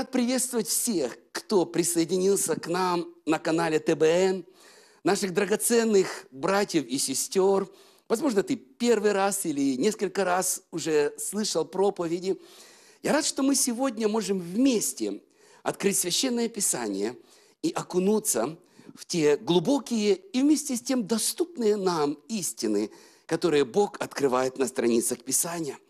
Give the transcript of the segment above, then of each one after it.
рад приветствовать всех, кто присоединился к нам на канале ТБН, наших драгоценных братьев и сестер. Возможно, ты первый раз или несколько раз уже слышал проповеди. Я рад, что мы сегодня можем вместе открыть Священное Писание и окунуться в те глубокие и вместе с тем доступные нам истины, которые Бог открывает на страницах Писания –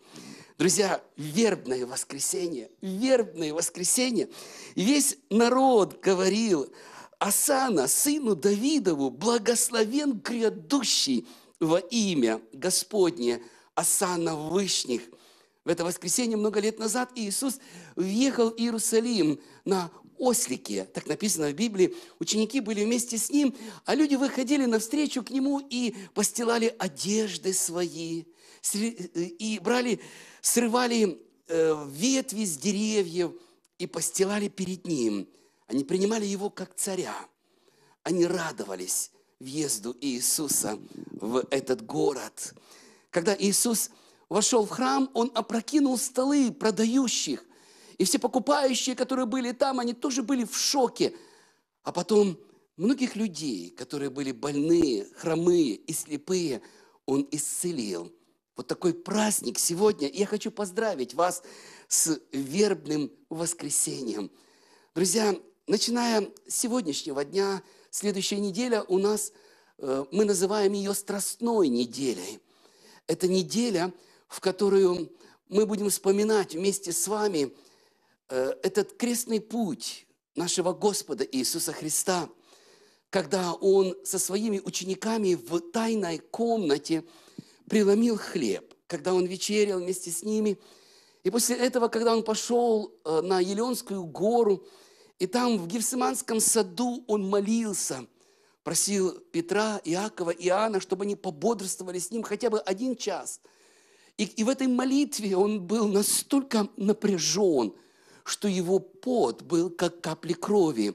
Друзья, вербное воскресенье, вербное воскресенье. Весь народ говорил, Асана, сыну Давидову, благословен грядущий во имя Господне, Асана Вышних. В это воскресенье много лет назад Иисус въехал в Иерусалим на ослике, так написано в Библии. Ученики были вместе с ним, а люди выходили навстречу к нему и постилали одежды свои – и брали, срывали э, ветви с деревьев и постилали перед ним. Они принимали его как царя. Они радовались въезду Иисуса в этот город. Когда Иисус вошел в храм, он опрокинул столы продающих. И все покупающие, которые были там, они тоже были в шоке. А потом многих людей, которые были больные, хромые и слепые, он исцелил – вот такой праздник сегодня. И я хочу поздравить вас с вербным воскресением. Друзья, начиная с сегодняшнего дня, следующая неделя у нас, э, мы называем ее страстной неделей. Это неделя, в которую мы будем вспоминать вместе с вами э, этот крестный путь нашего Господа Иисуса Христа, когда Он со своими учениками в тайной комнате – преломил хлеб, когда он вечерил вместе с ними. И после этого, когда он пошел э, на Елеонскую гору, и там в Гефсиманском саду он молился, просил Петра, Иакова, Иоанна, чтобы они пободрствовали с ним хотя бы один час. И, и в этой молитве он был настолько напряжен, что его пот был как капли крови.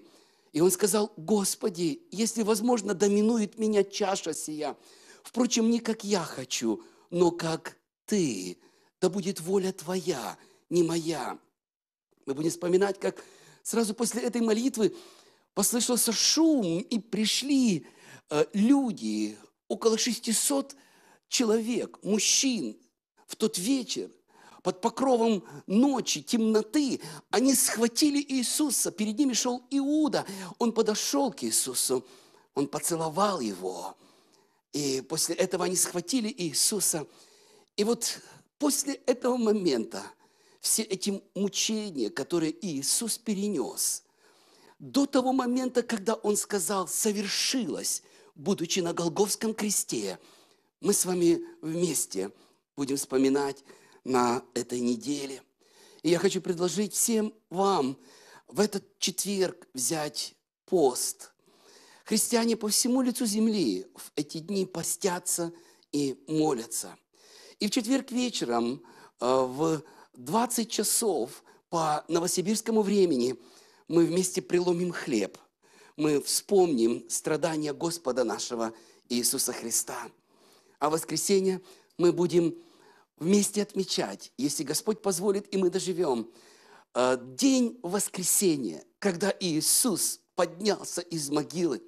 И он сказал, «Господи, если возможно, доминует меня чаша сия, Впрочем, не как я хочу, но как ты. Да будет воля твоя, не моя. Мы будем вспоминать, как сразу после этой молитвы послышался шум, и пришли э, люди, около 600 человек, мужчин, в тот вечер, под покровом ночи, темноты, они схватили Иисуса. Перед ними шел Иуда. Он подошел к Иисусу, он поцеловал его. И после этого они схватили Иисуса. И вот после этого момента все эти мучения, которые Иисус перенес, до того момента, когда Он сказал «совершилось», будучи на Голговском кресте, мы с вами вместе будем вспоминать на этой неделе. И я хочу предложить всем вам в этот четверг взять пост – Христиане по всему лицу земли в эти дни постятся и молятся. И в четверг вечером э, в 20 часов по новосибирскому времени мы вместе преломим хлеб. Мы вспомним страдания Господа нашего Иисуса Христа. А в воскресенье мы будем вместе отмечать, если Господь позволит, и мы доживем, э, день воскресения, когда Иисус поднялся из могилы,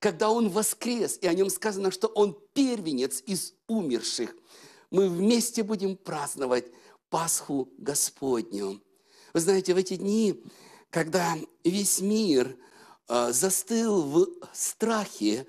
когда Он воскрес, и о Нем сказано, что Он первенец из умерших, мы вместе будем праздновать Пасху Господню. Вы знаете, в эти дни, когда весь мир э, застыл в страхе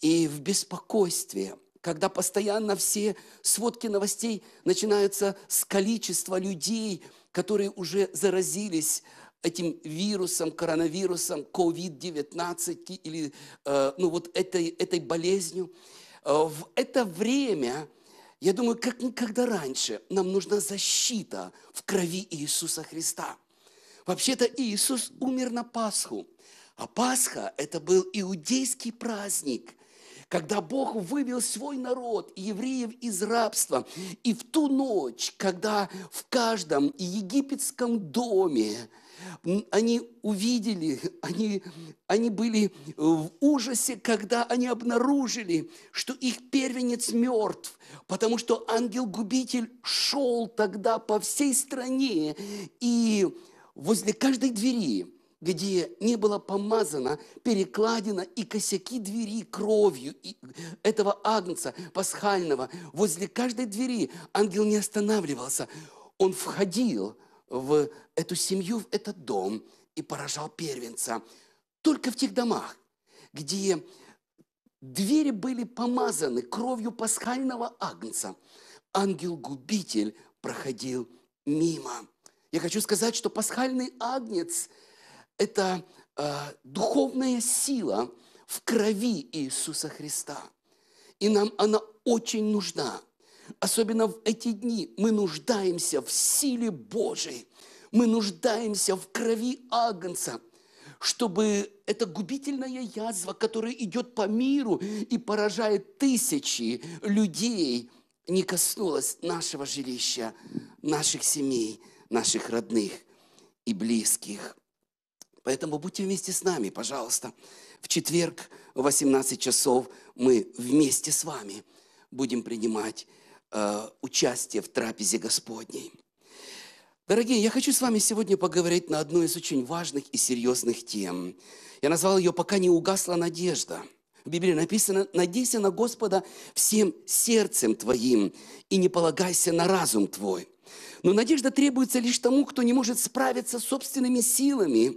и в беспокойстве, когда постоянно все сводки новостей начинаются с количества людей, которые уже заразились этим вирусом, коронавирусом, COVID-19 или э, ну, вот этой, этой болезнью. Э, в это время, я думаю, как никогда раньше, нам нужна защита в крови Иисуса Христа. Вообще-то Иисус умер на Пасху, а Пасха – это был иудейский праздник – когда Бог вывел свой народ, евреев из рабства. И в ту ночь, когда в каждом египетском доме они увидели, они, они были в ужасе, когда они обнаружили, что их первенец мертв, потому что ангел-губитель шел тогда по всей стране, и возле каждой двери где не было помазано, перекладина и косяки двери кровью этого агнца пасхального. Возле каждой двери ангел не останавливался. Он входил – в эту семью, в этот дом и поражал первенца. Только в тех домах, где двери были помазаны кровью пасхального агнца, ангел-губитель проходил мимо. Я хочу сказать, что пасхальный агнец – это э, духовная сила в крови Иисуса Христа. И нам она очень нужна – особенно в эти дни, мы нуждаемся в силе Божией. Мы нуждаемся в крови Агнца, чтобы эта губительная язва, которая идет по миру и поражает тысячи людей, не коснулась нашего жилища, наших семей, наших родных и близких. Поэтому будьте вместе с нами, пожалуйста. В четверг в 18 часов мы вместе с вами будем принимать Э, участие в трапезе Господней. Дорогие, я хочу с вами сегодня поговорить на одну из очень важных и серьезных тем. Я назвал ее «Пока не угасла надежда». В Библии написано «Надейся на Господа всем сердцем твоим и не полагайся на разум твой». Но надежда требуется лишь тому, кто не может справиться с собственными силами.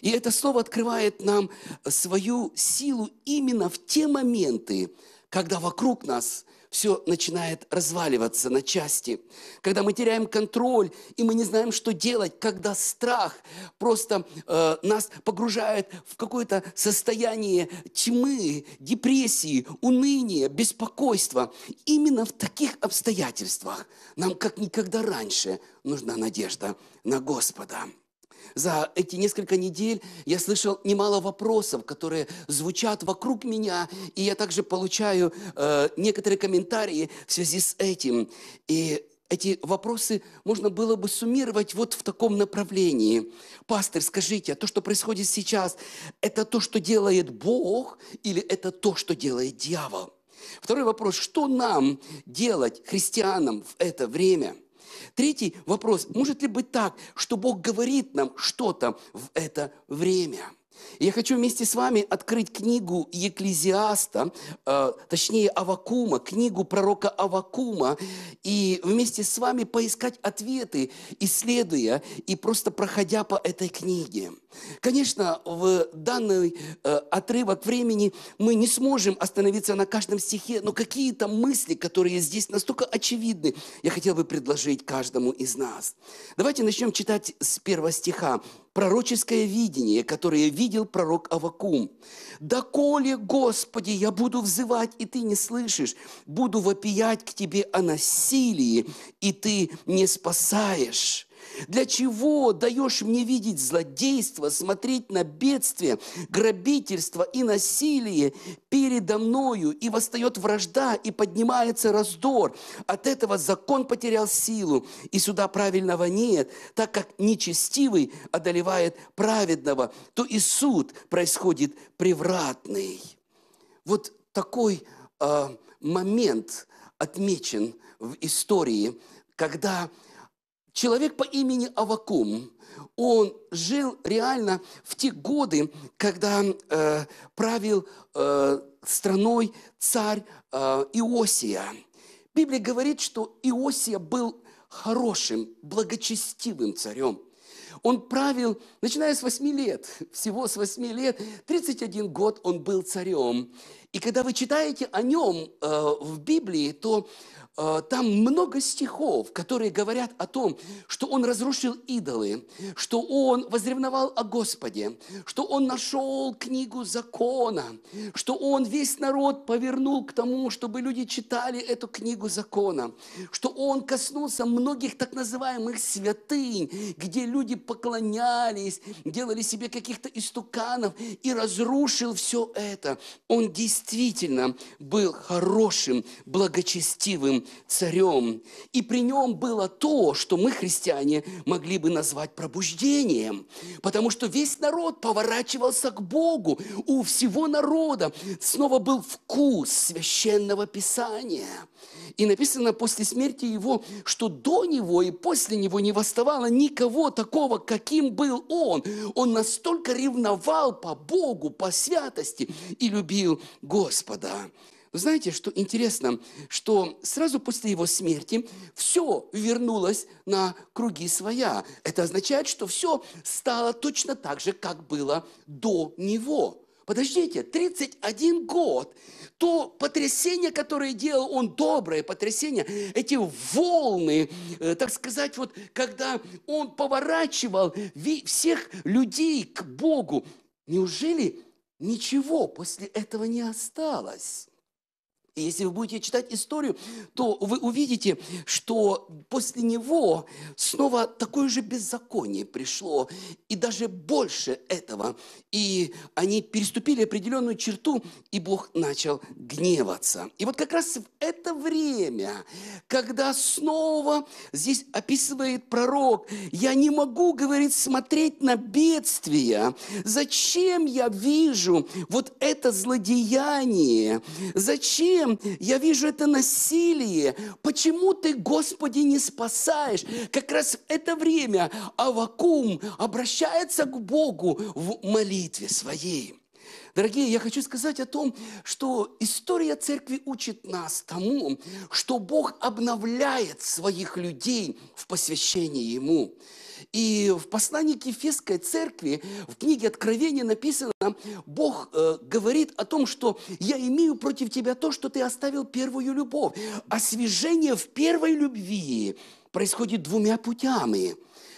И это слово открывает нам свою силу именно в те моменты, когда вокруг нас – все начинает разваливаться на части. Когда мы теряем контроль, и мы не знаем, что делать, когда страх просто э, нас погружает в какое-то состояние тьмы, депрессии, уныния, беспокойства. Именно в таких обстоятельствах нам, как никогда раньше, нужна надежда на Господа за эти несколько недель я слышал немало вопросов, которые звучат вокруг меня, и я также получаю э, некоторые комментарии в связи с этим. И эти вопросы можно было бы суммировать вот в таком направлении. Пастор, скажите, а то, что происходит сейчас, это то, что делает Бог или это то, что делает дьявол? Второй вопрос, что нам делать, христианам, в это время – Третий вопрос. Может ли быть так, что Бог говорит нам что-то в это время? Я хочу вместе с вами открыть книгу Екклезиаста, э, точнее Авакума, книгу пророка Авакума, и вместе с вами поискать ответы, исследуя и просто проходя по этой книге. Конечно, в данный э, отрывок времени мы не сможем остановиться на каждом стихе, но какие-то мысли, которые здесь настолько очевидны, я хотел бы предложить каждому из нас. Давайте начнем читать с первого стиха пророческое видение, которое видел пророк Авакум. «Доколе, Господи, я буду взывать, и Ты не слышишь, буду вопиять к Тебе о насилии, и Ты не спасаешь». Для чего даешь мне видеть злодейство, смотреть на бедствие, грабительство и насилие передо мною? И восстает вражда, и поднимается раздор. От этого закон потерял силу, и суда правильного нет, так как нечестивый одолевает праведного, то и суд происходит превратный. Вот такой э, момент отмечен в истории, когда человек по имени Авакум, он жил реально в те годы, когда э, правил э, страной царь э, Иосия. Библия говорит, что Иосия был хорошим, благочестивым царем. Он правил, начиная с 8 лет, всего с 8 лет, 31 год он был царем. И когда вы читаете о нем э, в Библии, то э, там много стихов, которые говорят о том, что он разрушил идолы, что он возревновал о Господе, что он нашел книгу закона, что он весь народ повернул к тому, чтобы люди читали эту книгу закона, что он коснулся многих так называемых святынь, где люди поклонялись, делали себе каких-то истуканов и разрушил все это. Он действительно действительно был хорошим, благочестивым царем. И при нем было то, что мы, христиане, могли бы назвать пробуждением. Потому что весь народ поворачивался к Богу. У всего народа снова был вкус священного писания. И написано после смерти его, что до него и после него не восставало никого такого, каким был он. Он настолько ревновал по Богу, по святости и любил Господа. Вы знаете, что интересно, что сразу после его смерти все вернулось на круги своя. Это означает, что все стало точно так же, как было до него. Подождите, 31 год, то потрясение, которое делал он, доброе потрясение, эти волны, э, так сказать, вот когда он поворачивал всех людей к Богу, неужели Ничего после этого не осталось. И если вы будете читать историю, то вы увидите, что после него снова такое же беззаконие пришло, и даже больше этого. И они переступили определенную черту, и Бог начал гневаться. И вот как раз в это время, когда снова здесь описывает пророк, я не могу, говорит, смотреть на бедствия. Зачем я вижу вот это злодеяние? Зачем этом я вижу это насилие. Почему ты, Господи, не спасаешь? Как раз это время Авакум обращается к Богу в молитве своей. Дорогие, я хочу сказать о том, что история церкви учит нас тому, что Бог обновляет своих людей в посвящении Ему. И в послании к Ефесской церкви, в книге Откровения написано, Бог э, говорит о том, что «я имею против тебя то, что ты оставил первую любовь». Освежение в первой любви происходит двумя путями.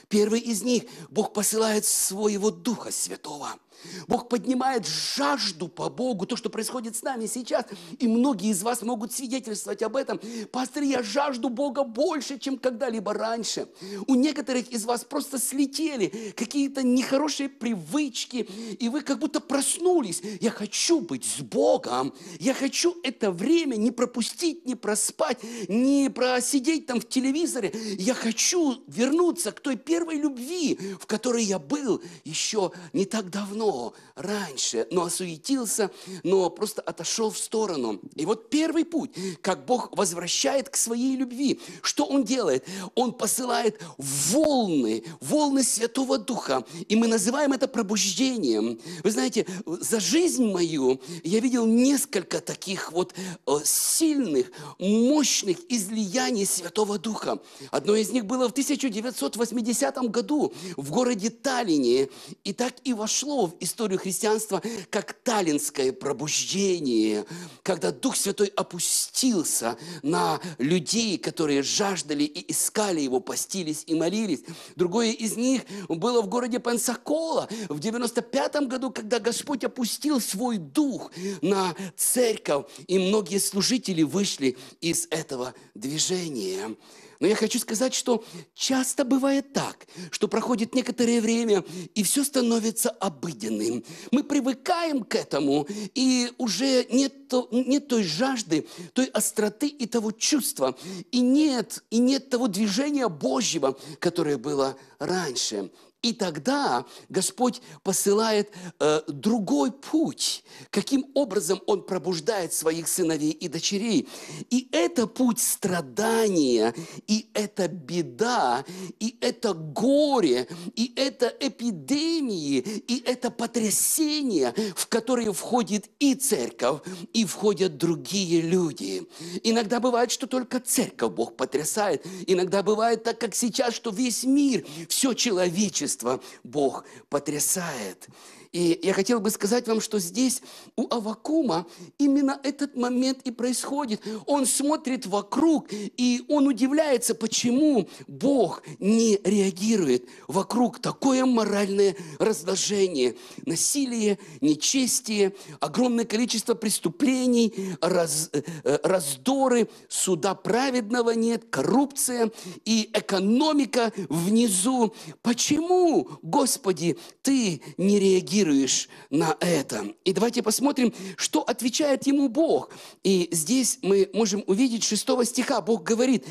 Первый из них – Бог посылает своего Духа Святого – Бог поднимает жажду по Богу, то, что происходит с нами сейчас. И многие из вас могут свидетельствовать об этом. Пастор, я жажду Бога больше, чем когда-либо раньше. У некоторых из вас просто слетели какие-то нехорошие привычки, и вы как будто проснулись. Я хочу быть с Богом. Я хочу это время не пропустить, не проспать, не просидеть там в телевизоре. Я хочу вернуться к той первой любви, в которой я был еще не так давно раньше, но осуетился, но просто отошел в сторону. И вот первый путь, как Бог возвращает к своей любви, что Он делает? Он посылает волны, волны Святого Духа, и мы называем это пробуждением. Вы знаете, за жизнь мою я видел несколько таких вот э, сильных, мощных излияний Святого Духа. Одно из них было в 1980 году в городе Таллине. И так и вошло в историю христианства как таллинское пробуждение, когда Дух Святой опустился на людей, которые жаждали и искали Его, постились и молились. Другое из них было в городе Пенсакола в 95 году, когда Господь опустил свой Дух на церковь, и многие служители вышли из этого движения. Но я хочу сказать, что часто бывает так, что проходит некоторое время, и все становится обыденным. Мы привыкаем к этому, и уже нет, нет той жажды, той остроты и того чувства, и нет, и нет того движения Божьего, которое было раньше. И тогда Господь посылает э, другой путь, каким образом Он пробуждает своих сыновей и дочерей. И это путь страдания, и это беда, и это горе, и это эпидемии, и это потрясение, в которое входит и церковь, и входят другие люди. Иногда бывает, что только церковь Бог потрясает. Иногда бывает так, как сейчас, что весь мир, все человечество свидетельство Бог потрясает. И я хотел бы сказать вам, что здесь у Авакума именно этот момент и происходит. Он смотрит вокруг, и он удивляется, почему Бог не реагирует. Вокруг такое моральное разложение, насилие, нечестие, огромное количество преступлений, раз, э, раздоры, суда праведного нет, коррупция и экономика внизу. Почему, Господи, Ты не реагируешь? реагируешь на это? И давайте посмотрим, что отвечает ему Бог. И здесь мы можем увидеть 6 стиха. Бог говорит,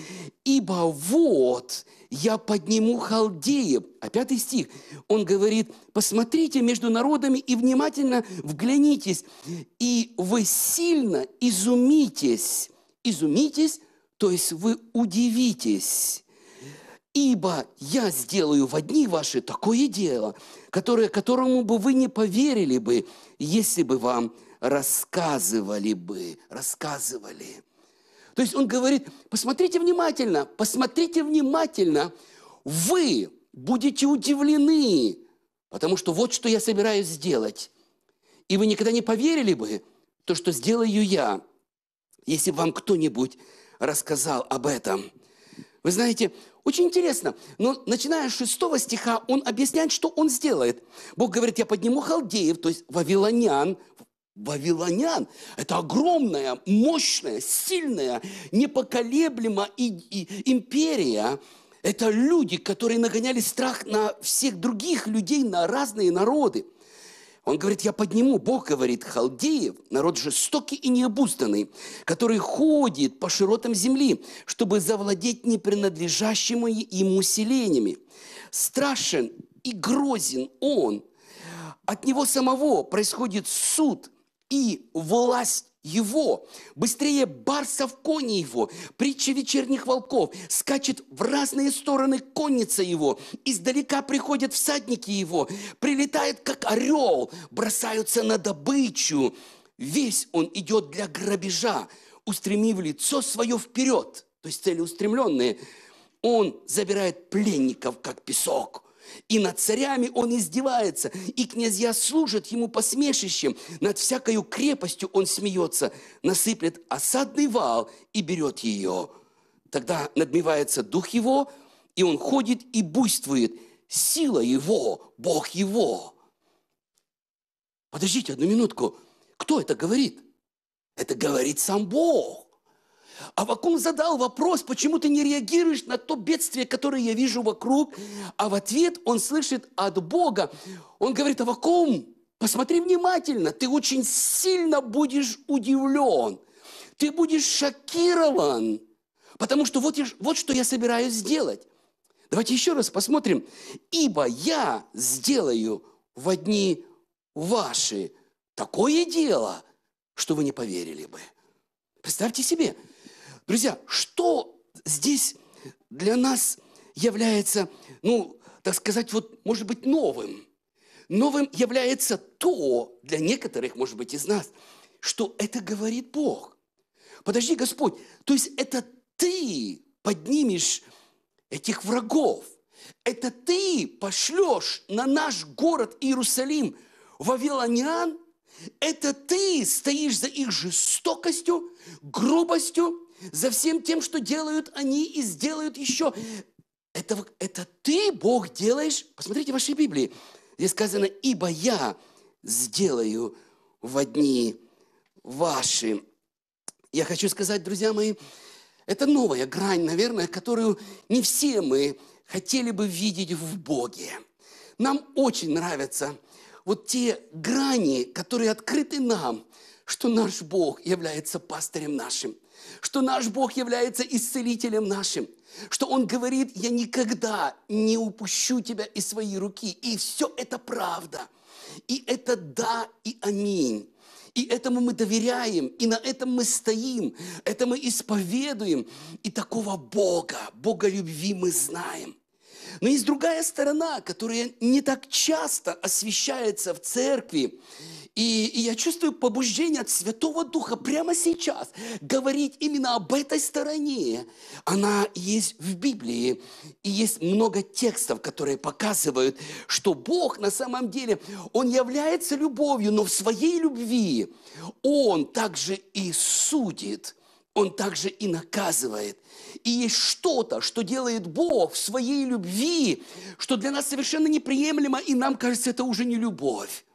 «Ибо вот я подниму халдеев». А пятый стих, он говорит, «Посмотрите между народами и внимательно вглянитесь, и вы сильно изумитесь». Изумитесь, то есть вы удивитесь. Ибо я сделаю в одни ваши такое дело, которое, которому бы вы не поверили бы, если бы вам рассказывали бы, рассказывали. То есть он говорит, посмотрите внимательно, посмотрите внимательно, вы будете удивлены, потому что вот что я собираюсь сделать. И вы никогда не поверили бы то, что сделаю я, если бы вам кто-нибудь рассказал об этом. Вы знаете, очень интересно, но начиная с 6 стиха, он объясняет, что он сделает. Бог говорит, я подниму халдеев, то есть вавилонян, Вавилонян – это огромная, мощная, сильная, непоколеблемая империя. Это люди, которые нагоняли страх на всех других людей, на разные народы – он говорит, я подниму, Бог говорит, халдеев, народ жестокий и необузданный, который ходит по широтам земли, чтобы завладеть непринадлежащими ему селениями. Страшен и грозен он. От него самого происходит суд – и власть его, быстрее барса в коне его, притча вечерних волков, скачет в разные стороны конница его, издалека приходят всадники его, прилетает как орел, бросаются на добычу, весь он идет для грабежа, устремив лицо свое вперед, то есть целеустремленные, он забирает пленников, как песок – и над царями он издевается, и князья служат ему посмешищем. Над всякою крепостью он смеется, насыплет осадный вал и берет ее. Тогда надмевается дух его, и он ходит и буйствует. Сила его, Бог его. Подождите одну минутку. Кто это говорит? Это говорит сам Бог. Авакум задал вопрос, почему ты не реагируешь на то бедствие, которое я вижу вокруг. А в ответ он слышит от Бога. Он говорит, Авакум, посмотри внимательно, ты очень сильно будешь удивлен. Ты будешь шокирован, потому что вот, вот что я собираюсь сделать. Давайте еще раз посмотрим. «Ибо я сделаю в одни ваши такое дело, что вы не поверили бы». Представьте себе – Друзья, что здесь для нас является, ну, так сказать, вот, может быть, новым? Новым является то, для некоторых, может быть, из нас, что это говорит Бог. Подожди, Господь, то есть это ты поднимешь этих врагов, это ты пошлешь на наш город Иерусалим вавилонян, это ты стоишь за их жестокостью, грубостью, за всем тем, что делают они и сделают еще. Это, это ты, Бог, делаешь. Посмотрите в вашей Библии. Здесь сказано, ибо я сделаю в одни ваши. Я хочу сказать, друзья мои, это новая грань, наверное, которую не все мы хотели бы видеть в Боге. Нам очень нравятся вот те грани, которые открыты нам, что наш Бог является пастырем нашим что наш Бог является исцелителем нашим, что Он говорит, я никогда не упущу тебя из своей руки. И все это правда. И это да и аминь. И этому мы доверяем, и на этом мы стоим, это мы исповедуем. И такого Бога, Бога любви мы знаем. Но есть другая сторона, которая не так часто освещается в церкви. И, и я чувствую побуждение от Святого Духа прямо сейчас говорить именно об этой стороне. Она есть в Библии, и есть много текстов, которые показывают, что Бог на самом деле, Он является любовью, но в своей любви Он также и судит – он также и наказывает. И есть что-то, что делает Бог в своей любви, что для нас совершенно неприемлемо, и нам кажется, это уже не любовь.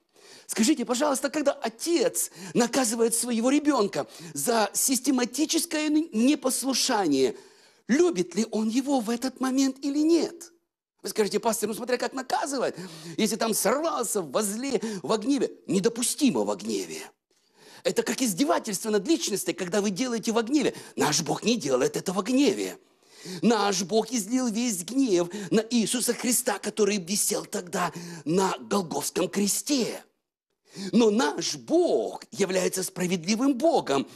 Скажите, пожалуйста, когда отец наказывает своего ребенка за систематическое непослушание, любит ли он его в этот момент или нет? Вы скажете, пастор, ну смотря как наказывает, если там сорвался в возле, в гневе, недопустимо в гневе. Это как издевательство над личностью, когда вы делаете в гневе. Наш Бог не делает это в гневе. Наш Бог излил весь гнев на Иисуса Христа, который висел тогда на Голговском кресте. Но наш Бог является справедливым Богом,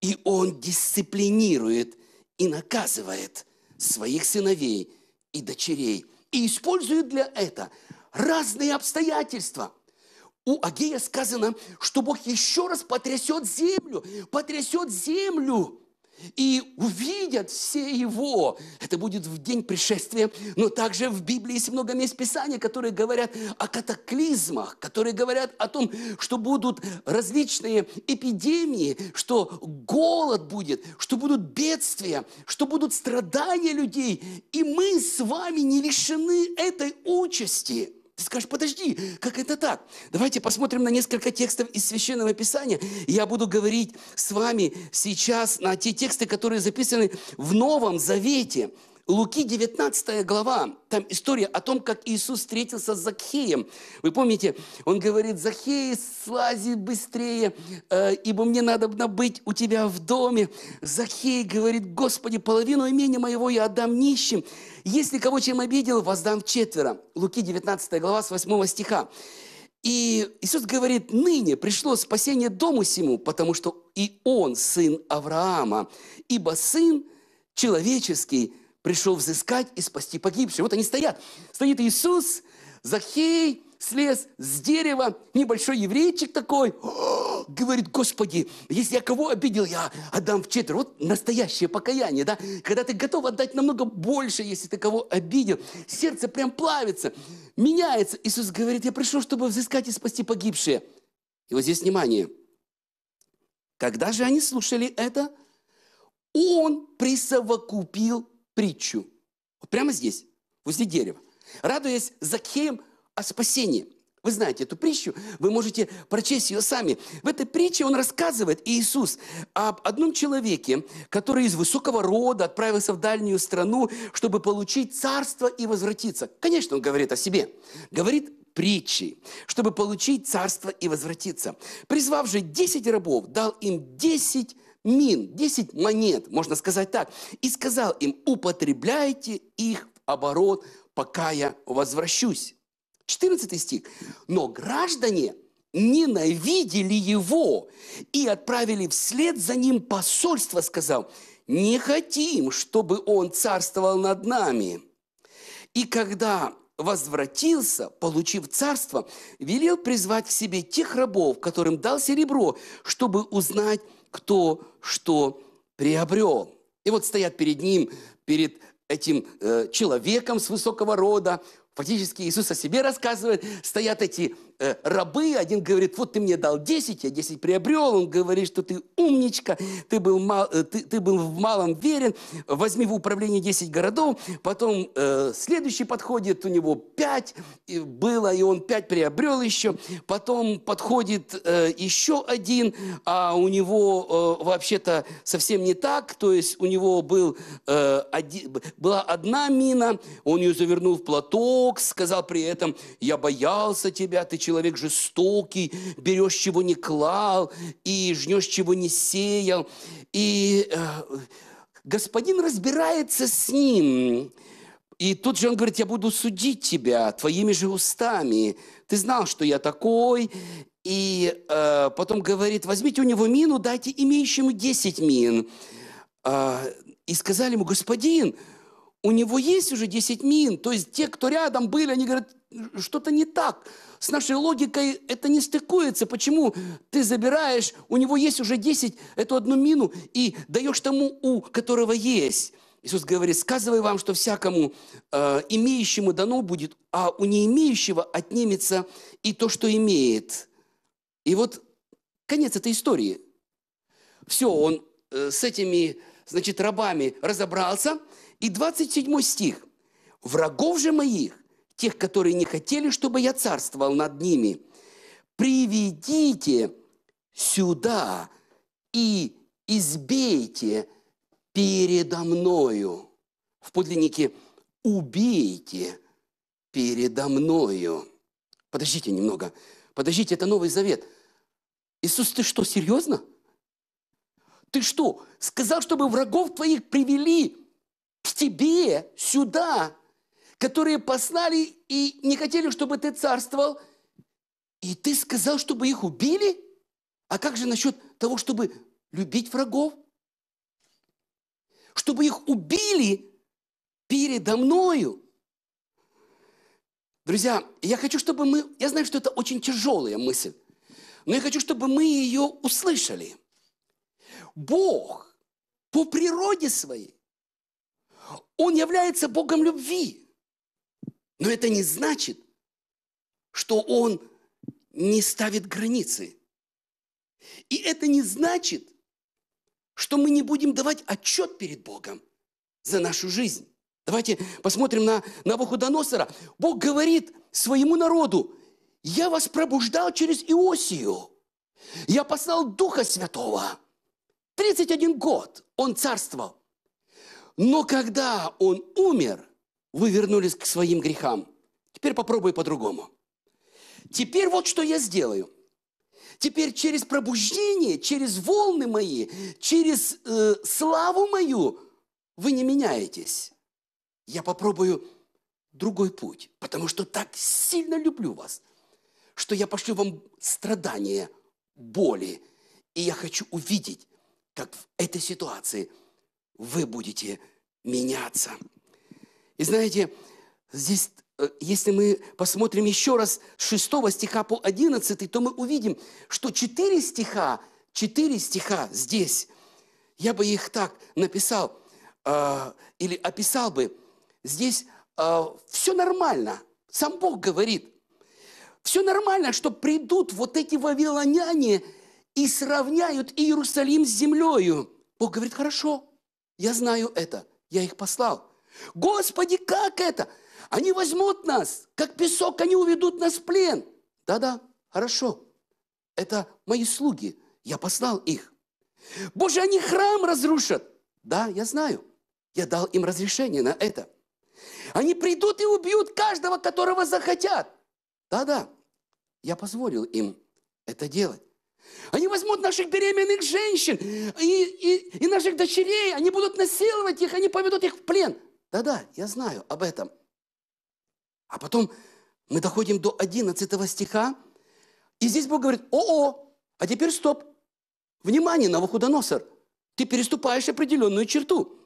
и Он дисциплинирует и наказывает своих сыновей и дочерей, и использует для этого разные обстоятельства. У Агея сказано, что Бог еще раз потрясет землю, потрясет землю и увидят все его. Это будет в день пришествия, но также в Библии есть много мест Писания, которые говорят о катаклизмах, которые говорят о том, что будут различные эпидемии, что голод будет, что будут бедствия, что будут страдания людей. И мы с вами не лишены этой участи. Ты скажешь, подожди, как это так? Давайте посмотрим на несколько текстов из Священного Писания. Я буду говорить с вами сейчас на те тексты, которые записаны в Новом Завете. Луки 19 глава, там история о том, как Иисус встретился с Захеем. Вы помните, он говорит, Захей, слази быстрее, э, ибо мне надо быть у тебя в доме. Захей говорит, Господи, половину имени моего я отдам нищим. Если кого чем обидел, воздам четверо. Луки 19 глава с 8 стиха. И Иисус говорит, ныне пришло спасение дому сему, потому что и он сын Авраама, ибо сын человеческий – пришел взыскать и спасти погибших. Вот они стоят. Стоит Иисус, Захей, слез с дерева, небольшой еврейчик такой, говорит, Господи, если я кого обидел, я отдам в четверо. Вот настоящее покаяние, да? Когда ты готов отдать намного больше, если ты кого обидел, сердце прям плавится, меняется. Иисус говорит, я пришел, чтобы взыскать и спасти погибшие. И вот здесь внимание. Когда же они слушали это, он присовокупил притчу. Вот прямо здесь, возле дерева. Радуясь Закхеем о спасении. Вы знаете эту притчу, вы можете прочесть ее сами. В этой притче он рассказывает Иисус об одном человеке, который из высокого рода отправился в дальнюю страну, чтобы получить царство и возвратиться. Конечно, он говорит о себе. Говорит притчей, чтобы получить царство и возвратиться. Призвав же десять рабов, дал им десять мин, 10 монет, можно сказать так, и сказал им, употребляйте их в оборот, пока я возвращусь. 14 стих. Но граждане ненавидели его и отправили вслед за ним посольство, сказал: не хотим, чтобы он царствовал над нами. И когда возвратился, получив царство, велел призвать к себе тех рабов, которым дал серебро, чтобы узнать, кто что приобрел. И вот стоят перед ним, перед этим э, человеком с высокого рода, фактически Иисус о себе рассказывает, стоят эти Э, рабы, один говорит, вот ты мне дал 10, я 10 приобрел, он говорит, что ты умничка, ты был, мал, э, ты, ты был в малом верен, возьми в управление 10 городов, потом э, следующий подходит, у него 5 было, и он 5 приобрел еще, потом подходит э, еще один, а у него э, вообще-то совсем не так, то есть у него был, э, один, была одна мина, он ее завернул в платок, сказал при этом, я боялся тебя, ты человек жестокий, берешь, чего не клал, и жнешь, чего не сеял. И э, господин разбирается с ним. И тут же он говорит, я буду судить тебя твоими же устами. Ты знал, что я такой. И э, потом говорит, возьмите у него мину, дайте имеющему 10 мин. Э, и сказали ему, господин, у него есть уже 10 мин. То есть те, кто рядом были, они говорят, Э, что-то не так. С нашей логикой это не стыкуется. Почему ты забираешь, у него есть уже 10, эту одну мину, и даешь тому, у которого есть. Иисус говорит, сказывай вам, что всякому э, имеющему дано будет, а у не имеющего отнимется и то, что имеет. И вот конец этой истории. Все, он э, с этими, значит, рабами разобрался. И 27 стих. «Врагов же моих тех, которые не хотели, чтобы я царствовал над ними. Приведите сюда и избейте передо мною. В подлиннике убейте передо мною. Подождите немного. Подождите, это Новый Завет. Иисус, ты что, серьезно? Ты что, сказал, чтобы врагов твоих привели к тебе сюда, которые послали и не хотели, чтобы ты царствовал, и ты сказал, чтобы их убили? А как же насчет того, чтобы любить врагов? Чтобы их убили передо мною. Друзья, я хочу, чтобы мы... Я знаю, что это очень тяжелая мысль, но я хочу, чтобы мы ее услышали. Бог по природе своей, Он является Богом любви. Но это не значит, что он не ставит границы. И это не значит, что мы не будем давать отчет перед Богом за нашу жизнь. Давайте посмотрим на на Навуходоносора. Бог говорит своему народу, я вас пробуждал через Иосию. Я послал Духа Святого. 31 год он царствовал. Но когда он умер, вы вернулись к своим грехам. Теперь попробуй по-другому. Теперь вот что я сделаю. Теперь через пробуждение, через волны мои, через э, славу мою вы не меняетесь. Я попробую другой путь, потому что так сильно люблю вас, что я пошлю вам страдания, боли. И я хочу увидеть, как в этой ситуации вы будете меняться. И знаете, здесь, э, если мы посмотрим еще раз с 6 стиха по 11, то мы увидим, что 4 стиха, 4 стиха здесь, я бы их так написал э, или описал бы, здесь э, все нормально, сам Бог говорит, все нормально, что придут вот эти вавилоняне и сравняют Иерусалим с землею. Бог говорит, хорошо, я знаю это, я их послал – Господи, как это? Они возьмут нас, как песок, они уведут нас в плен. Да-да, хорошо. Это мои слуги. Я послал их. Боже, они храм разрушат. Да, я знаю. Я дал им разрешение на это. Они придут и убьют каждого, которого захотят. Да-да, я позволил им это делать. Они возьмут наших беременных женщин и, и, и наших дочерей, они будут насиловать их, они поведут их в плен. Да-да, я знаю об этом. А потом мы доходим до 11 стиха, и здесь Бог говорит, о-о, а теперь стоп. Внимание, Новохудоносор, ты переступаешь определенную черту.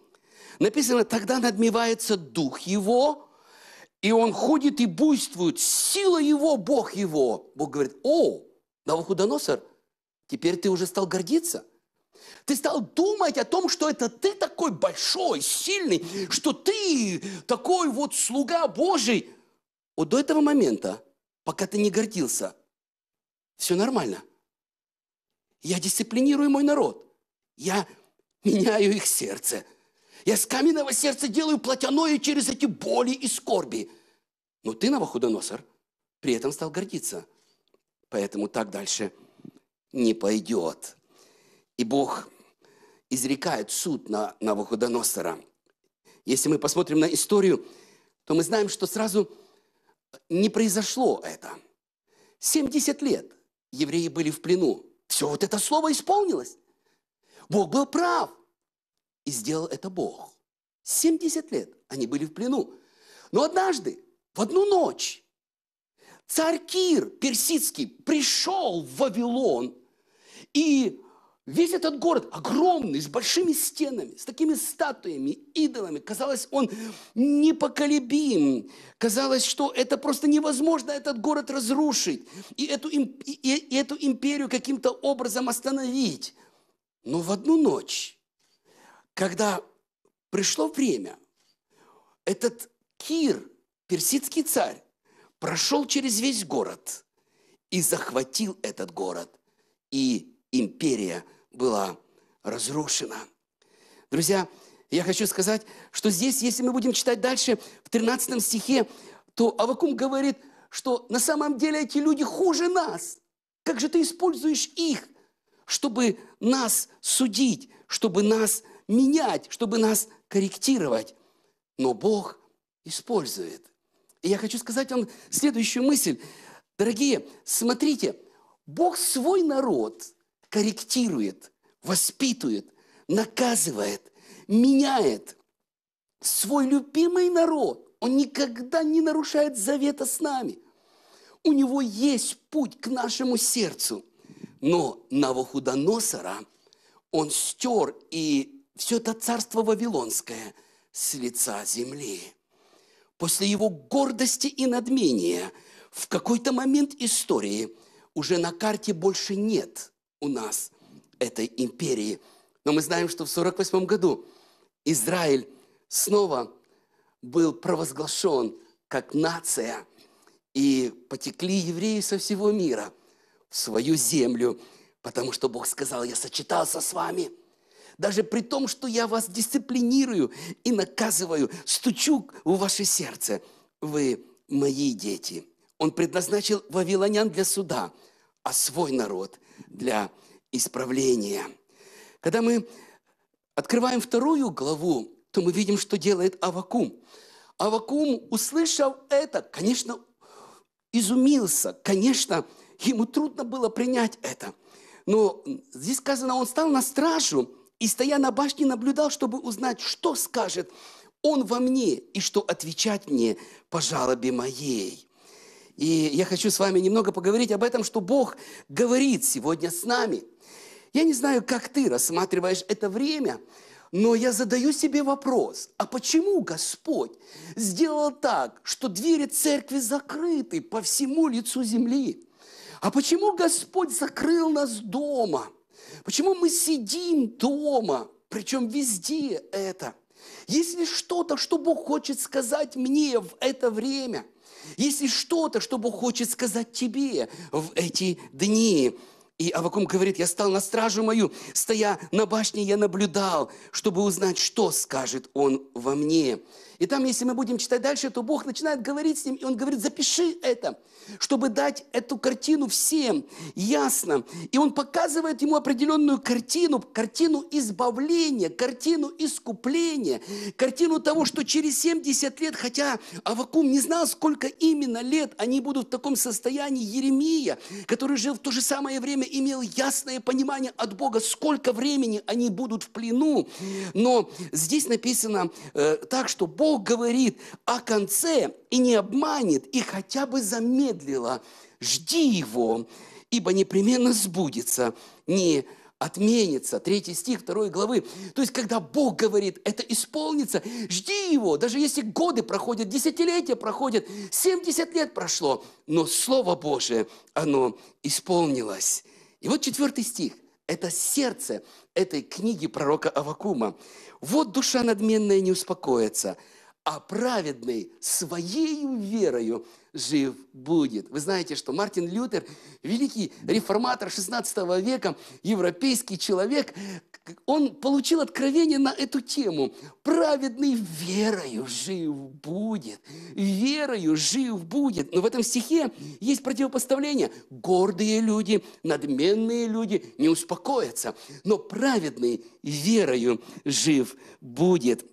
Написано, тогда надмевается дух его, и он ходит и буйствует, сила его, Бог его. Бог говорит, о, Навуходоносор, теперь ты уже стал гордиться. Ты стал думать о том, что это ты такой большой, сильный, что ты такой вот слуга Божий. Вот до этого момента, пока ты не гордился, все нормально. Я дисциплинирую мой народ. Я меняю их сердце. Я с каменного сердца делаю плотяное через эти боли и скорби. Но ты, Новоходоносор, при этом стал гордиться. Поэтому так дальше не пойдет. И Бог изрекает суд на Навуходоносора. Если мы посмотрим на историю, то мы знаем, что сразу не произошло это. 70 лет евреи были в плену. Все вот это слово исполнилось. Бог был прав. И сделал это Бог. 70 лет они были в плену. Но однажды, в одну ночь, царь Кир Персидский пришел в Вавилон и Весь этот город огромный, с большими стенами, с такими статуями, идолами. Казалось, он непоколебим. Казалось, что это просто невозможно этот город разрушить и эту, и, и эту империю каким-то образом остановить. Но в одну ночь, когда пришло время, этот Кир, персидский царь, прошел через весь город и захватил этот город. И империя – была разрушена. Друзья, я хочу сказать, что здесь, если мы будем читать дальше, в 13 стихе, то Авакум говорит, что на самом деле эти люди хуже нас. Как же ты используешь их, чтобы нас судить, чтобы нас менять, чтобы нас корректировать? Но Бог использует. И я хочу сказать вам следующую мысль. Дорогие, смотрите, Бог свой народ – корректирует, воспитывает, наказывает, меняет свой любимый народ. Он никогда не нарушает завета с нами. У него есть путь к нашему сердцу. Но Навуходоносора он стер и все это царство Вавилонское с лица земли. После его гордости и надмения в какой-то момент истории уже на карте больше нет у нас этой империи. Но мы знаем, что в 1948 году Израиль снова был провозглашен как нация, и потекли евреи со всего мира в свою землю, потому что Бог сказал, я сочетался с вами. Даже при том, что я вас дисциплинирую и наказываю, стучу в ваше сердце, вы мои дети. Он предназначил вавилонян для суда – а свой народ для исправления. Когда мы открываем вторую главу, то мы видим, что делает Авакум. Авакум, услышав это, конечно, изумился. Конечно, ему трудно было принять это. Но здесь сказано, он стал на стражу и, стоя на башне, наблюдал, чтобы узнать, что скажет он во мне и что отвечать мне по жалобе моей. И я хочу с вами немного поговорить об этом, что Бог говорит сегодня с нами. Я не знаю, как ты рассматриваешь это время, но я задаю себе вопрос, а почему Господь сделал так, что двери церкви закрыты по всему лицу земли? А почему Господь закрыл нас дома? Почему мы сидим дома? Причем везде это. Есть ли что-то, что Бог хочет сказать мне в это время – если что-то, что Бог хочет сказать тебе в эти дни, и Авакум говорит, я стал на стражу мою, стоя на башне, я наблюдал, чтобы узнать, что скажет он во мне. И там, если мы будем читать дальше, то Бог начинает говорить с ним, и он говорит, запиши это, чтобы дать эту картину всем ясно. И он показывает ему определенную картину, картину избавления, картину искупления, картину того, что через 70 лет, хотя Авакум не знал, сколько именно лет они будут в таком состоянии, Еремия, который жил в то же самое время имел ясное понимание от Бога, сколько времени они будут в плену. Но здесь написано э, так, что Бог говорит о конце и не обманет, и хотя бы замедлило. Жди его, ибо непременно сбудется, не отменится. Третий стих второй главы. То есть, когда Бог говорит, это исполнится, жди его. Даже если годы проходят, десятилетия проходят, 70 лет прошло, но Слово Божие, оно исполнилось. И вот четвертый стих. Это сердце этой книги пророка Авакума. «Вот душа надменная не успокоится, а праведный своей верою жив будет. Вы знаете, что Мартин Лютер, великий реформатор 16 века, европейский человек, он получил откровение на эту тему. Праведный верою жив будет. Верою жив будет. Но в этом стихе есть противопоставление. Гордые люди, надменные люди не успокоятся. Но праведный верою жив будет.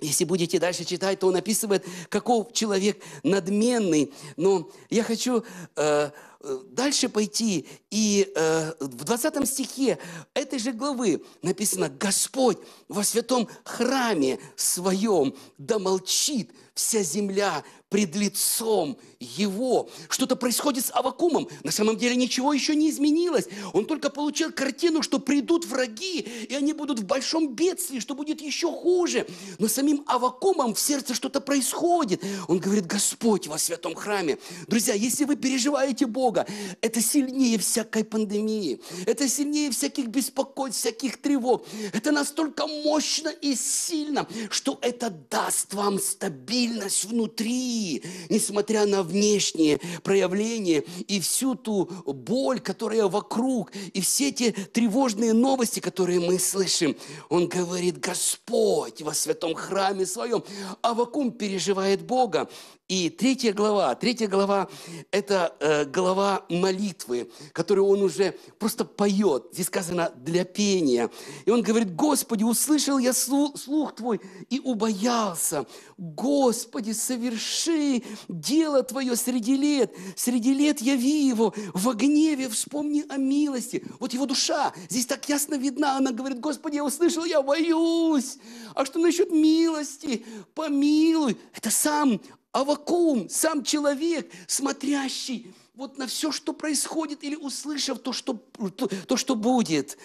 Если будете дальше читать, то он описывает, каков человек надменный. Но я хочу э, Э, дальше пойти, и э, в 20 стихе этой же главы написано, Господь во святом храме своем домолчит да вся земля пред лицом Его. Что-то происходит с Авакумом. На самом деле ничего еще не изменилось. Он только получил картину, что придут враги, и они будут в большом бедствии, что будет еще хуже. Но самим Авакумом в сердце что-то происходит. Он говорит, Господь во святом храме. Друзья, если вы переживаете Бога, Бога. Это сильнее всякой пандемии. Это сильнее всяких беспокойств, всяких тревог. Это настолько мощно и сильно, что это даст вам стабильность внутри, несмотря на внешние проявления и всю ту боль, которая вокруг, и все эти тревожные новости, которые мы слышим. Он говорит, Господь во святом храме своем. а вакуум переживает Бога. И третья глава, третья глава – это э, глава молитвы, которую он уже просто поет. Здесь сказано «для пения». И он говорит, «Господи, услышал я слух, Твой и убоялся. Господи, соверши дело Твое среди лет. Среди лет яви его, в гневе вспомни о милости». Вот его душа здесь так ясно видна. Она говорит, «Господи, я услышал, я боюсь. А что насчет милости? Помилуй». Это сам Авакум, сам человек, смотрящий вот на все, что происходит, или услышав то, что, то, то, что будет.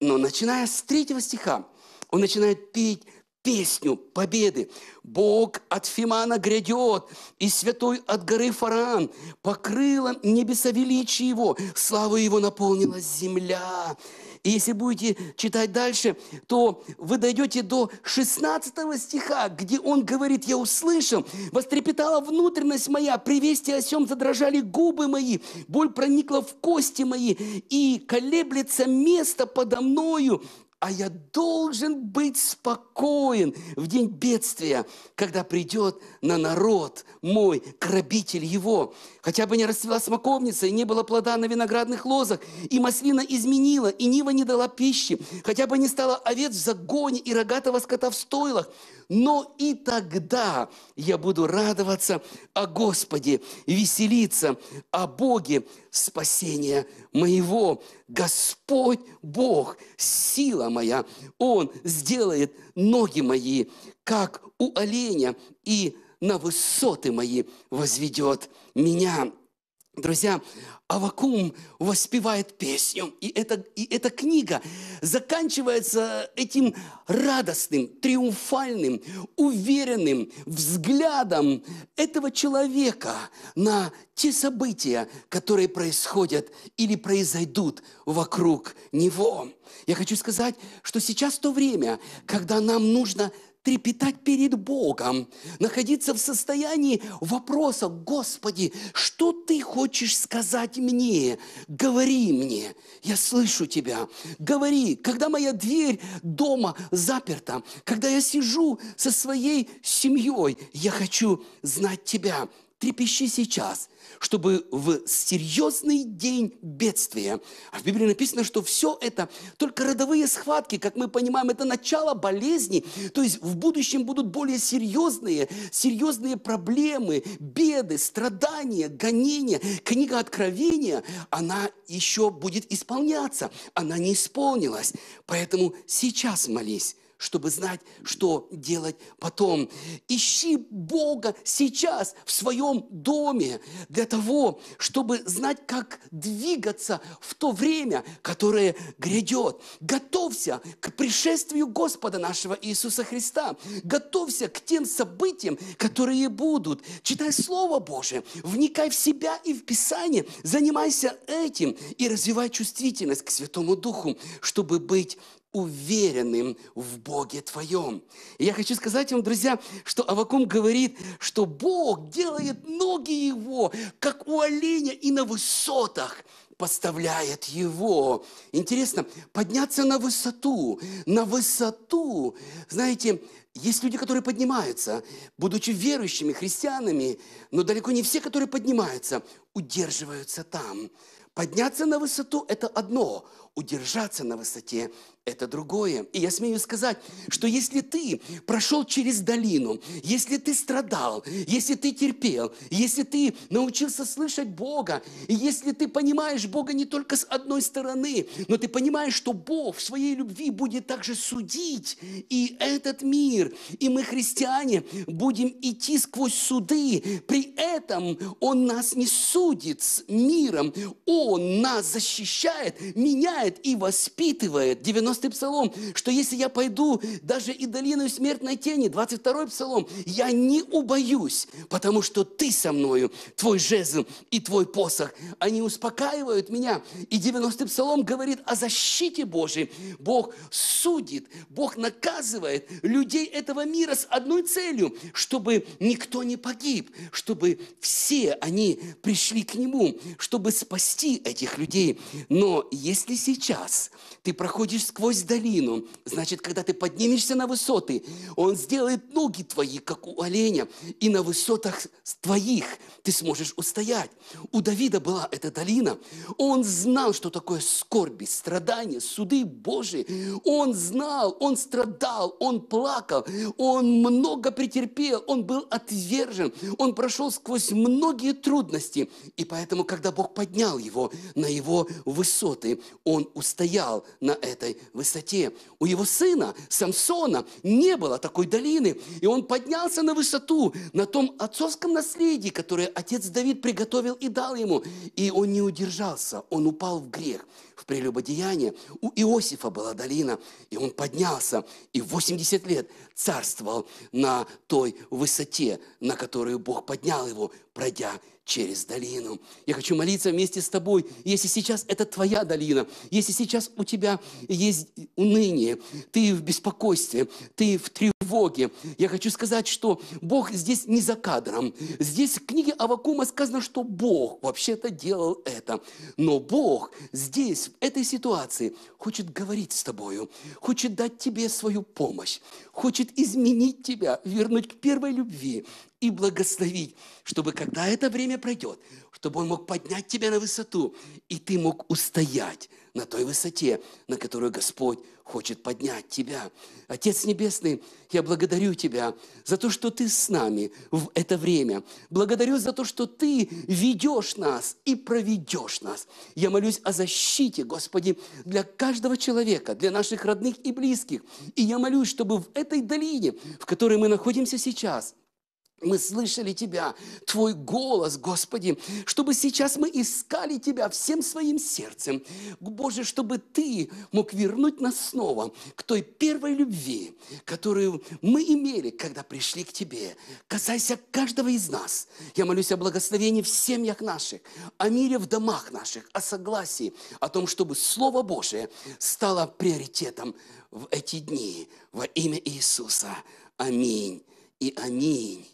Но начиная с третьего стиха, он начинает петь песню победы. Бог от Фимана грядет, и святой от горы Фаран. покрыла небеса величие его, слава его наполнила земля. И если будете читать дальше, то вы дойдете до 16 стиха, где он говорит, я услышал, вострепетала внутренность моя, при вести о сем задрожали губы мои, боль проникла в кости мои, и колеблется место подо мною, а я должен быть спокоен в день бедствия, когда придет на народ мой, грабитель его. Хотя бы не расцвела смоковница, и не было плода на виноградных лозах, и маслина изменила, и нива не дала пищи, хотя бы не стало овец в загоне и рогатого скота в стойлах. Но и тогда я буду радоваться о Господе, веселиться о Боге спасения моего. Господь Бог, сила моя, Он сделает ноги мои, как у оленя, и на высоты мои возведет меня. Друзья, Авакум воспевает песню, и эта, и эта книга заканчивается этим радостным, триумфальным, уверенным взглядом этого человека на те события, которые происходят или произойдут вокруг него. Я хочу сказать, что сейчас то время, когда нам нужно трепетать перед Богом, находиться в состоянии вопроса, Господи, что Ты хочешь сказать мне? Говори мне, я слышу Тебя. Говори, когда моя дверь дома заперта, когда я сижу со своей семьей, я хочу знать Тебя трепещи сейчас, чтобы в серьезный день бедствия, а в Библии написано, что все это только родовые схватки, как мы понимаем, это начало болезни, то есть в будущем будут более серьезные, серьезные проблемы, беды, страдания, гонения. Книга Откровения, она еще будет исполняться, она не исполнилась. Поэтому сейчас молись, чтобы знать, что делать потом. Ищи Бога сейчас в своем доме для того, чтобы знать, как двигаться в то время, которое грядет. Готовься к пришествию Господа нашего Иисуса Христа. Готовься к тем событиям, которые будут. Читай Слово Божие, вникай в себя и в Писание, занимайся этим и развивай чувствительность к Святому Духу, чтобы быть уверенным в Боге твоем. И я хочу сказать вам, друзья, что Авакум говорит, что Бог делает ноги его, как у оленя, и на высотах поставляет его. Интересно, подняться на высоту, на высоту, знаете, есть люди, которые поднимаются, будучи верующими, христианами, но далеко не все, которые поднимаются, удерживаются там. Подняться на высоту – это одно, Удержаться на высоте – это другое. И я смею сказать, что если ты прошел через долину, если ты страдал, если ты терпел, если ты научился слышать Бога, и если ты понимаешь Бога не только с одной стороны, но ты понимаешь, что Бог в своей любви будет также судить и этот мир, и мы, христиане, будем идти сквозь суды. При этом Он нас не судит с миром, Он нас защищает, меняет знает и воспитывает, 90-й псалом, что если я пойду даже и долину смертной тени, 22-й псалом, я не убоюсь, потому что ты со мною, твой жезл и твой посох, они успокаивают меня. И 90-й псалом говорит о защите Божьей. Бог судит, Бог наказывает людей этого мира с одной целью, чтобы никто не погиб, чтобы все они пришли к Нему, чтобы спасти этих людей. Но если сейчас сейчас ты проходишь сквозь долину, значит, когда ты поднимешься на высоты, Он сделает ноги твои, как у оленя, и на высотах твоих ты сможешь устоять. У Давида была эта долина. Он знал, что такое скорби, страдания, суды Божии. Он знал, он страдал, он плакал, он много претерпел, он был отвержен, он прошел сквозь многие трудности. И поэтому, когда Бог поднял его на его высоты, он он устоял на этой высоте. У его сына Самсона не было такой долины, и он поднялся на высоту, на том отцовском наследии, которое отец Давид приготовил и дал ему. И он не удержался, он упал в грех в прелюбодеяние. У Иосифа была долина, и он поднялся, и 80 лет царствовал на той высоте, на которую Бог поднял его, пройдя через долину. Я хочу молиться вместе с тобой. Если сейчас это твоя долина, если сейчас у тебя есть уныние, ты в беспокойстве, ты в тревоге, я хочу сказать, что Бог здесь не за кадром. Здесь в книге Авакума сказано, что Бог вообще-то делал это. Но Бог здесь этой ситуации хочет говорить с тобою, хочет дать тебе свою помощь, хочет изменить тебя, вернуть к первой любви, и благословить, чтобы когда это время пройдет, чтобы Он мог поднять тебя на высоту, и ты мог устоять на той высоте, на которую Господь хочет поднять тебя. Отец Небесный, я благодарю Тебя за то, что Ты с нами в это время. Благодарю за то, что Ты ведешь нас и проведешь нас. Я молюсь о защите, Господи, для каждого человека, для наших родных и близких. И я молюсь, чтобы в этой долине, в которой мы находимся сейчас – мы слышали Тебя, Твой голос, Господи, чтобы сейчас мы искали Тебя всем своим сердцем. Боже, чтобы Ты мог вернуть нас снова к той первой любви, которую мы имели, когда пришли к Тебе. Касайся каждого из нас. Я молюсь о благословении в семьях наших, о мире в домах наших, о согласии, о том, чтобы Слово Божие стало приоритетом в эти дни. Во имя Иисуса. Аминь и аминь.